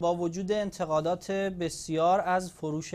با وجود انتقادات بسیار از فروش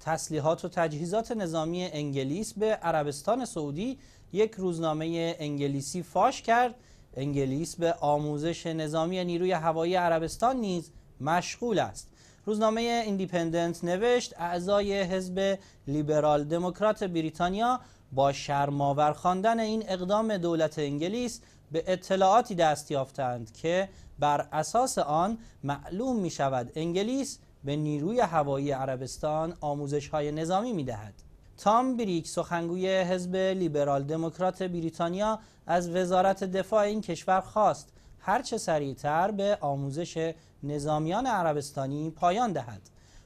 تسلیحات و تجهیزات نظامی انگلیس به عربستان سعودی یک روزنامه انگلیسی فاش کرد انگلیس به آموزش نظامی نیروی هوایی عربستان نیز مشغول است روزنامه ایندیپندنت نوشت اعضای حزب لیبرال دموکرات بریتانیا با شرماور خواندن این اقدام دولت انگلیس به اطلاعاتی دست یافتند که بر اساس آن معلوم می شود انگلیس به نیروی هوایی عربستان آموزش های نظامی می دهد. تام بریک سخنگوی حزب لیبرال دموکرات بریتانیا از وزارت دفاع این کشور خواست هرچه سریعتر به آموزش نظامیان عربستانی پایان دهد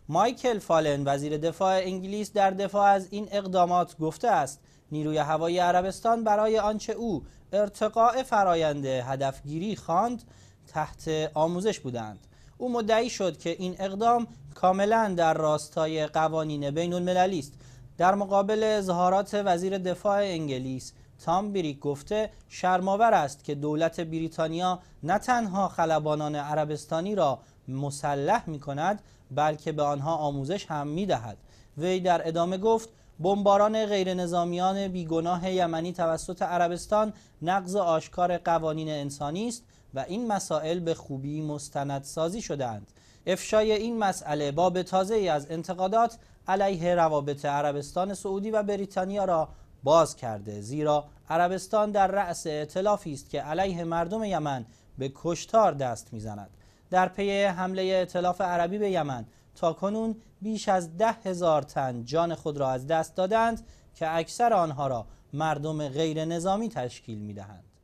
مایکل فالن وزیر دفاع انگلیس در دفاع از این اقدامات گفته است نیروی هوایی عربستان برای آنچه او ارتقاء فرایند هدفگیری خواند تحت آموزش بودند او مدعی شد که این اقدام کاملا در راستای قوانین بین است در مقابل اظهارات وزیر دفاع انگلیس تام بریک گفته شرماور است که دولت بریتانیا نه تنها خلبانان عربستانی را مسلح می کند بلکه به آنها آموزش هم می دهد. وی در ادامه گفت بمباران غیرنظامیان بیگناه یمنی توسط عربستان نقض آشکار قوانین انسانی است و این مسائل به خوبی مستندسازی شدهاند. افشای این مسئله با تازه ای از انتقادات علیه روابط عربستان سعودی و بریتانیا را باز کرده زیرا عربستان در رأس اعتلافی است که علیه مردم یمن به کشتار دست میزند در پی حمله اعتلاف عربی به یمن تا کنون بیش از ده هزار تن جان خود را از دست دادند که اکثر آنها را مردم غیر نظامی تشکیل می دهند.